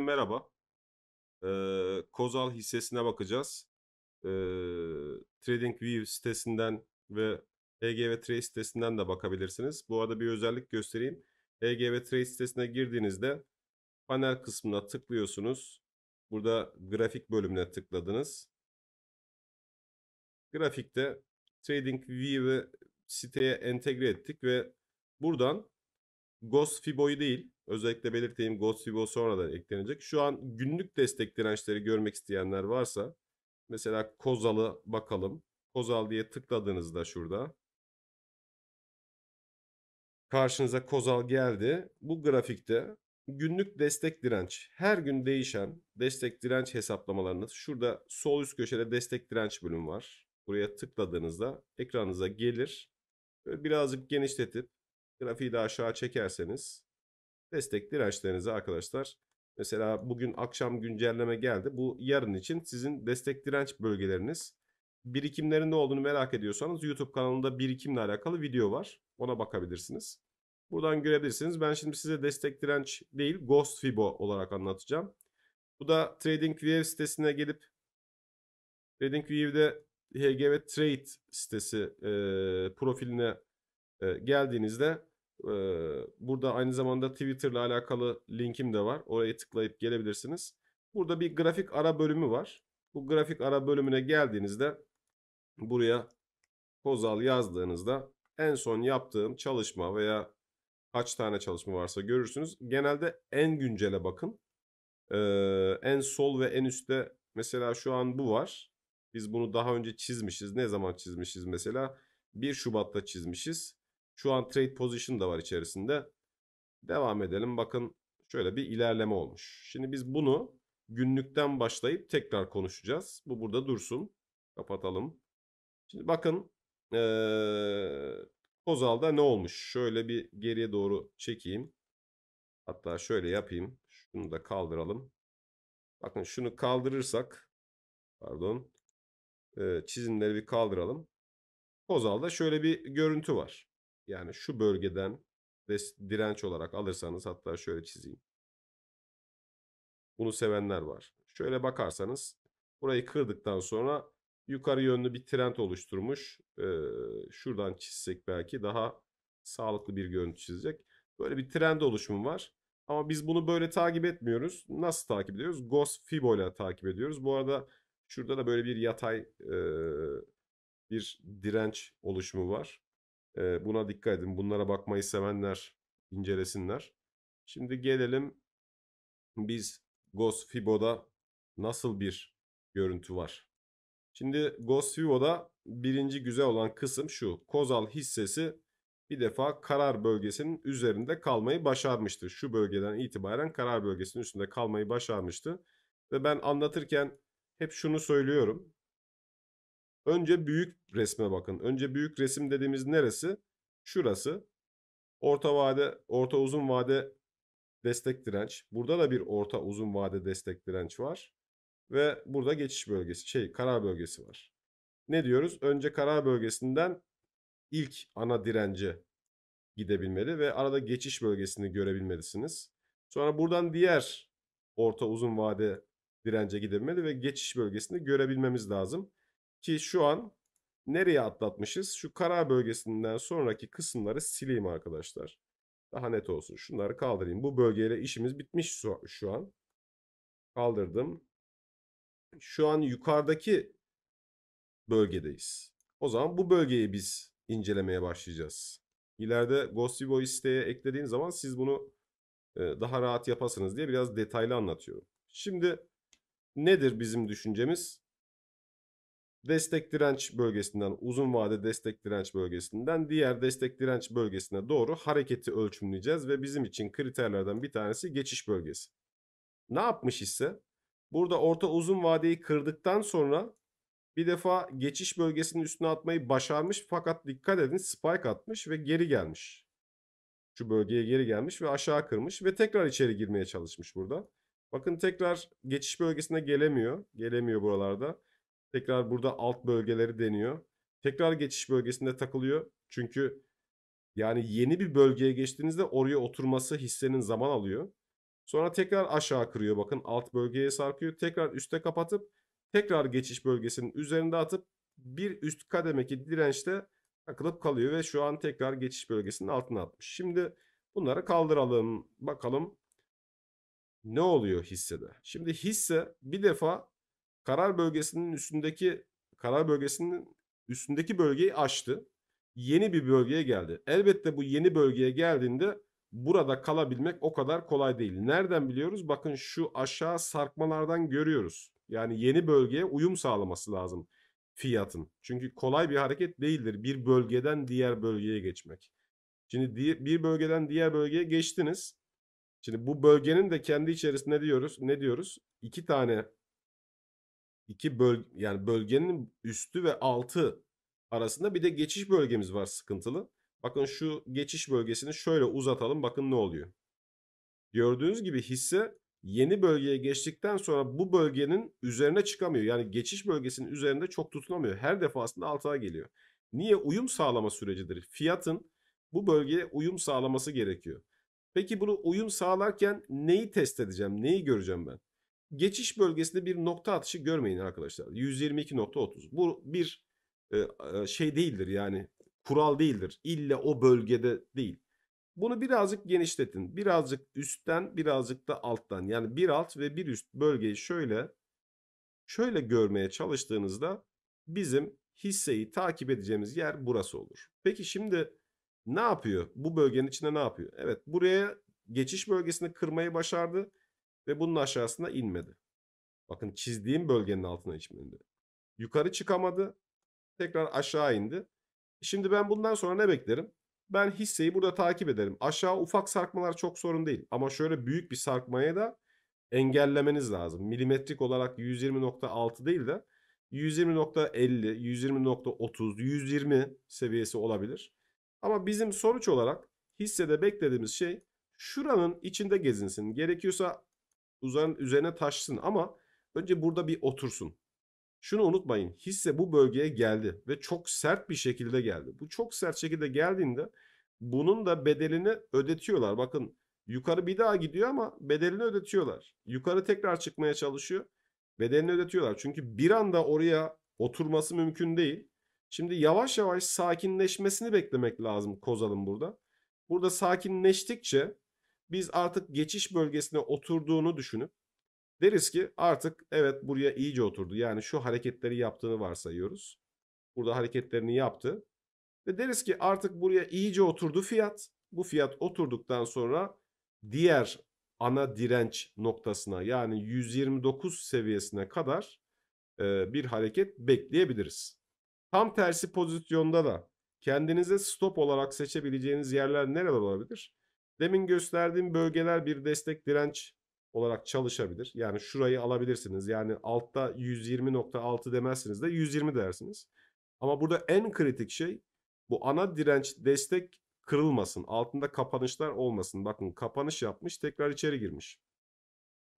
Herkese merhaba. Ee, Kozal hissesine bakacağız. Ee, TradingView sitesinden ve EGV Trade sitesinden de bakabilirsiniz. Bu arada bir özellik göstereyim. EGV Trade sitesine girdiğinizde panel kısmına tıklıyorsunuz. Burada grafik bölümüne tıkladınız. Grafikte TradingView'ı siteye entegre ettik ve buradan Ghost Fibo'yu değil özellikle belirteyim Ghost Fibo sonradan eklenecek. Şu an günlük destek dirençleri görmek isteyenler varsa mesela Kozal'ı bakalım. Kozal diye tıkladığınızda şurada karşınıza Kozal geldi. Bu grafikte günlük destek direnç her gün değişen destek direnç hesaplamalarınız şurada sol üst köşede destek direnç bölüm var. Buraya tıkladığınızda ekranınıza gelir. Böyle birazcık genişletip Grafiği de aşağı çekerseniz destek dirençlerinizi arkadaşlar mesela bugün akşam güncelleme geldi. Bu yarın için sizin destek direnç bölgeleriniz. Birikimlerin ne olduğunu merak ediyorsanız YouTube kanalında birikimle alakalı video var. Ona bakabilirsiniz. Buradan görebilirsiniz. Ben şimdi size destek direnç değil Ghost Fibo olarak anlatacağım. Bu da TradingView sitesine gelip TradingView'de HGV Trade sitesi e, profiline e, geldiğinizde ee, burada aynı zamanda Twitter'la alakalı linkim de var. Oraya tıklayıp gelebilirsiniz. Burada bir grafik ara bölümü var. Bu grafik ara bölümüne geldiğinizde buraya Kozal yazdığınızda en son yaptığım çalışma veya kaç tane çalışma varsa görürsünüz. Genelde en güncele bakın. Ee, en sol ve en üstte mesela şu an bu var. Biz bunu daha önce çizmişiz. Ne zaman çizmişiz mesela? 1 Şubat'ta çizmişiz. Şu an trade position da var içerisinde. Devam edelim. Bakın şöyle bir ilerleme olmuş. Şimdi biz bunu günlükten başlayıp tekrar konuşacağız. Bu burada dursun. Kapatalım. Şimdi bakın ee, Kozal'da ne olmuş? Şöyle bir geriye doğru çekeyim. Hatta şöyle yapayım. Şunu da kaldıralım. Bakın şunu kaldırırsak pardon e, çizimleri bir kaldıralım. Kozal'da şöyle bir görüntü var. Yani şu bölgeden direnç olarak alırsanız hatta şöyle çizeyim. Bunu sevenler var. Şöyle bakarsanız burayı kırdıktan sonra yukarı yönlü bir trend oluşturmuş. Ee, şuradan çizsek belki daha sağlıklı bir görüntü çizecek. Böyle bir trend oluşumu var. Ama biz bunu böyle takip etmiyoruz. Nasıl takip ediyoruz? Gauss Fibo ile takip ediyoruz. Bu arada şurada da böyle bir yatay e, bir direnç oluşumu var. E, buna dikkat edin. Bunlara bakmayı sevenler incelesinler. Şimdi gelelim biz GOS Fibo'da nasıl bir görüntü var? Şimdi GOS Fibo'da birinci güzel olan kısım şu. Kozal hissesi bir defa karar bölgesinin üzerinde kalmayı başarmıştı. Şu bölgeden itibaren karar bölgesinin üstünde kalmayı başarmıştı. Ve ben anlatırken hep şunu söylüyorum. Önce büyük resme bakın. Önce büyük resim dediğimiz neresi? Şurası. Orta vade, orta uzun vade destek direnç. Burada da bir orta uzun vade destek direnç var. Ve burada geçiş bölgesi, şey karar bölgesi var. Ne diyoruz? Önce karar bölgesinden ilk ana dirence gidebilmeli ve arada geçiş bölgesini görebilmelisiniz. Sonra buradan diğer orta uzun vade dirence gidebilmeli ve geçiş bölgesini görebilmemiz lazım. Ki şu an nereye atlatmışız? Şu kara bölgesinden sonraki kısımları sileyim arkadaşlar. Daha net olsun. Şunları kaldırayım. Bu bölgeyle işimiz bitmiş şu an. Kaldırdım. Şu an yukarıdaki bölgedeyiz. O zaman bu bölgeyi biz incelemeye başlayacağız. İleride Ghostivo isteğe eklediğim zaman siz bunu e, daha rahat yapasınız diye biraz detaylı anlatıyorum. Şimdi nedir bizim düşüncemiz? destek direnç bölgesinden uzun vade destek direnç bölgesinden diğer destek direnç bölgesine doğru hareketi ölçümleyeceğiz ve bizim için kriterlerden bir tanesi geçiş bölgesi. Ne yapmış ise burada orta uzun vadeyi kırdıktan sonra bir defa geçiş bölgesinin üstüne atmayı başarmış fakat dikkat edin spike atmış ve geri gelmiş. Şu bölgeye geri gelmiş ve aşağı kırmış ve tekrar içeri girmeye çalışmış burada. Bakın tekrar geçiş bölgesine gelemiyor. Gelemiyor buralarda Tekrar burada alt bölgeleri deniyor. Tekrar geçiş bölgesinde takılıyor. Çünkü yani yeni bir bölgeye geçtiğinizde oraya oturması hissenin zaman alıyor. Sonra tekrar aşağı kırıyor bakın alt bölgeye sarkıyor. Tekrar üste kapatıp tekrar geçiş bölgesinin üzerinde atıp bir üst kademeki dirençte takılıp kalıyor ve şu an tekrar geçiş bölgesinin altına atmış. Şimdi bunları kaldıralım bakalım ne oluyor hissede. Şimdi hisse bir defa karar bölgesinin üstündeki karar bölgesinin üstündeki bölgeyi aştı. Yeni bir bölgeye geldi. Elbette bu yeni bölgeye geldiğinde burada kalabilmek o kadar kolay değil. Nereden biliyoruz? Bakın şu aşağı sarkmalardan görüyoruz. Yani yeni bölgeye uyum sağlaması lazım fiyatın. Çünkü kolay bir hareket değildir bir bölgeden diğer bölgeye geçmek. Şimdi bir bölgeden diğer bölgeye geçtiniz. Şimdi bu bölgenin de kendi içerisinde diyoruz. Ne diyoruz? İki tane iki bölge yani bölgenin üstü ve altı arasında bir de geçiş bölgemiz var sıkıntılı. Bakın şu geçiş bölgesini şöyle uzatalım bakın ne oluyor. Gördüğünüz gibi hisse yeni bölgeye geçtikten sonra bu bölgenin üzerine çıkamıyor. Yani geçiş bölgesinin üzerinde çok tutunamıyor. Her defasında altına geliyor. Niye? Uyum sağlama sürecidir. Fiyatın bu bölgeye uyum sağlaması gerekiyor. Peki bunu uyum sağlarken neyi test edeceğim? Neyi göreceğim ben? geçiş bölgesinde bir nokta atışı görmeyin arkadaşlar. 122.30. Bu bir e, şey değildir yani kural değildir. İlle o bölgede değil. Bunu birazcık genişletin. Birazcık üstten, birazcık da alttan. Yani bir alt ve bir üst bölgeyi şöyle şöyle görmeye çalıştığınızda bizim hisseyi takip edeceğimiz yer burası olur. Peki şimdi ne yapıyor? Bu bölgenin içinde ne yapıyor? Evet buraya geçiş bölgesini kırmayı başardı ve bunun aşağısına inmedi. Bakın çizdiğim bölgenin altına inmedi. Yukarı çıkamadı. Tekrar aşağı indi. Şimdi ben bundan sonra ne beklerim? Ben hisseyi burada takip ederim. Aşağı ufak sarkmalar çok sorun değil. Ama şöyle büyük bir sarkmaya da engellemeniz lazım. Milimetrik olarak 120.6 değil de 120.50, 120.30, 120 seviyesi olabilir. Ama bizim sonuç olarak hissede beklediğimiz şey şuranın içinde gezinsin. Gerekiyorsa uzan, üzerine taşsın ama önce burada bir otursun. Şunu unutmayın hisse bu bölgeye geldi ve çok sert bir şekilde geldi. Bu çok sert şekilde geldiğinde bunun da bedelini ödetiyorlar. Bakın yukarı bir daha gidiyor ama bedelini ödetiyorlar. Yukarı tekrar çıkmaya çalışıyor. Bedelini ödetiyorlar. Çünkü bir anda oraya oturması mümkün değil. Şimdi yavaş yavaş sakinleşmesini beklemek lazım Kozalım burada. Burada sakinleştikçe biz artık geçiş bölgesine oturduğunu düşünüp deriz ki artık evet buraya iyice oturdu. Yani şu hareketleri yaptığını varsayıyoruz. Burada hareketlerini yaptı. Ve deriz ki artık buraya iyice oturdu fiyat. Bu fiyat oturduktan sonra diğer ana direnç noktasına yani 129 seviyesine kadar e, bir hareket bekleyebiliriz. Tam tersi pozisyonda da kendinize stop olarak seçebileceğiniz yerler nereler olabilir? Demin gösterdiğim bölgeler bir destek direnç olarak çalışabilir. Yani şurayı alabilirsiniz. Yani altta 120.6 demezsiniz de 120 dersiniz. Ama burada en kritik şey bu ana direnç destek kırılmasın. Altında kapanışlar olmasın. Bakın kapanış yapmış tekrar içeri girmiş.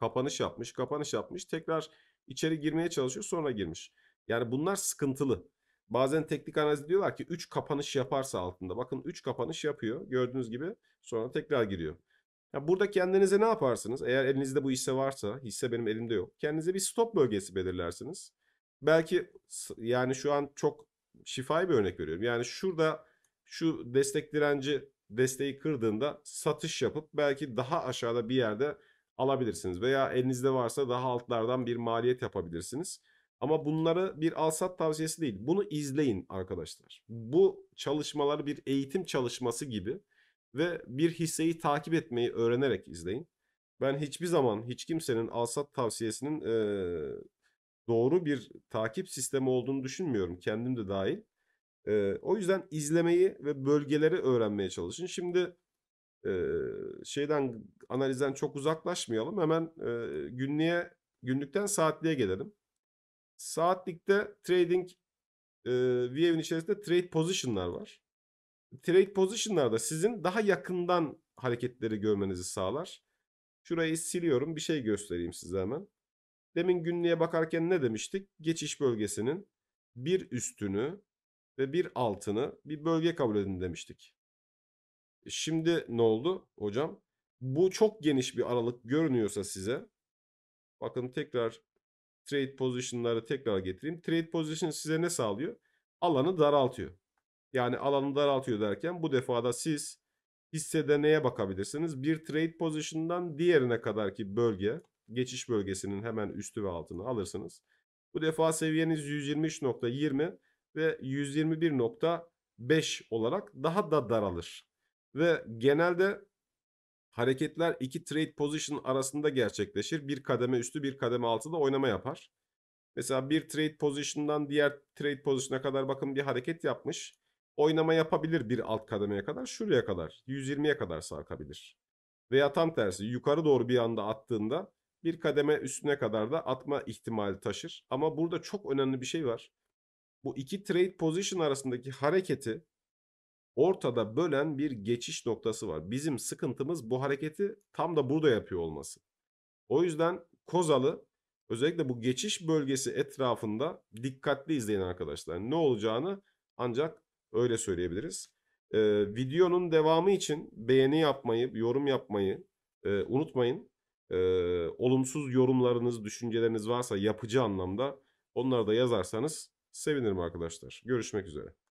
Kapanış yapmış, kapanış yapmış, tekrar içeri girmeye çalışıyor sonra girmiş. Yani bunlar sıkıntılı. Bazen teknik analiz diyorlar ki 3 kapanış yaparsa altında. Bakın 3 kapanış yapıyor. Gördüğünüz gibi sonra tekrar giriyor. Ya burada kendinize ne yaparsınız? Eğer elinizde bu hisse varsa, hisse benim elimde yok. Kendinize bir stop bölgesi belirlersiniz. Belki yani şu an çok şifai bir örnek veriyorum. Yani şurada şu destek direnci desteği kırdığında satış yapıp belki daha aşağıda bir yerde alabilirsiniz. Veya elinizde varsa daha altlardan bir maliyet yapabilirsiniz. Ama bunları bir alsat tavsiyesi değil. Bunu izleyin arkadaşlar. Bu çalışmaları bir eğitim çalışması gibi ve bir hisseyi takip etmeyi öğrenerek izleyin. Ben hiçbir zaman hiç kimsenin alsat tavsiyesinin e, doğru bir takip sistemi olduğunu düşünmüyorum. Kendim de dahil. E, o yüzden izlemeyi ve bölgeleri öğrenmeye çalışın. Şimdi e, şeyden analizden çok uzaklaşmayalım. Hemen e, günlüğe günlükten saatliğe gelelim. Saatlikte trading e, view'in içerisinde trade position'lar var. Trade position'lar da sizin daha yakından hareketleri görmenizi sağlar. Şurayı siliyorum. Bir şey göstereyim size hemen. Demin günlüğe bakarken ne demiştik? Geçiş bölgesinin bir üstünü ve bir altını bir bölge kabul edin demiştik. E, şimdi ne oldu hocam? Bu çok geniş bir aralık görünüyorsa size. Bakın tekrar trade position'ları tekrar getireyim. Trade position size ne sağlıyor? Alanı daraltıyor. Yani alanı daraltıyor derken bu defada siz hissede neye bakabilirsiniz? Bir trade position'dan diğerine kadar ki bölge, geçiş bölgesinin hemen üstü ve altını alırsınız. Bu defa seviyeniz 123.20 ve 121.5 olarak daha da daralır. Ve genelde Hareketler iki trade position arasında gerçekleşir. Bir kademe üstü bir kademe da oynama yapar. Mesela bir trade position'dan diğer trade position'a kadar bakın bir hareket yapmış. Oynama yapabilir bir alt kademeye kadar. Şuraya kadar. 120'ye kadar sarkabilir. Veya tam tersi yukarı doğru bir anda attığında bir kademe üstüne kadar da atma ihtimali taşır. Ama burada çok önemli bir şey var. Bu iki trade position arasındaki hareketi ortada bölen bir geçiş noktası var. Bizim sıkıntımız bu hareketi tam da burada yapıyor olması. O yüzden Kozalı özellikle bu geçiş bölgesi etrafında dikkatli izleyin arkadaşlar. Ne olacağını ancak öyle söyleyebiliriz. Ee, videonun devamı için beğeni yapmayı, yorum yapmayı e, unutmayın. E, olumsuz yorumlarınız, düşünceleriniz varsa yapıcı anlamda onları da yazarsanız sevinirim arkadaşlar. Görüşmek üzere.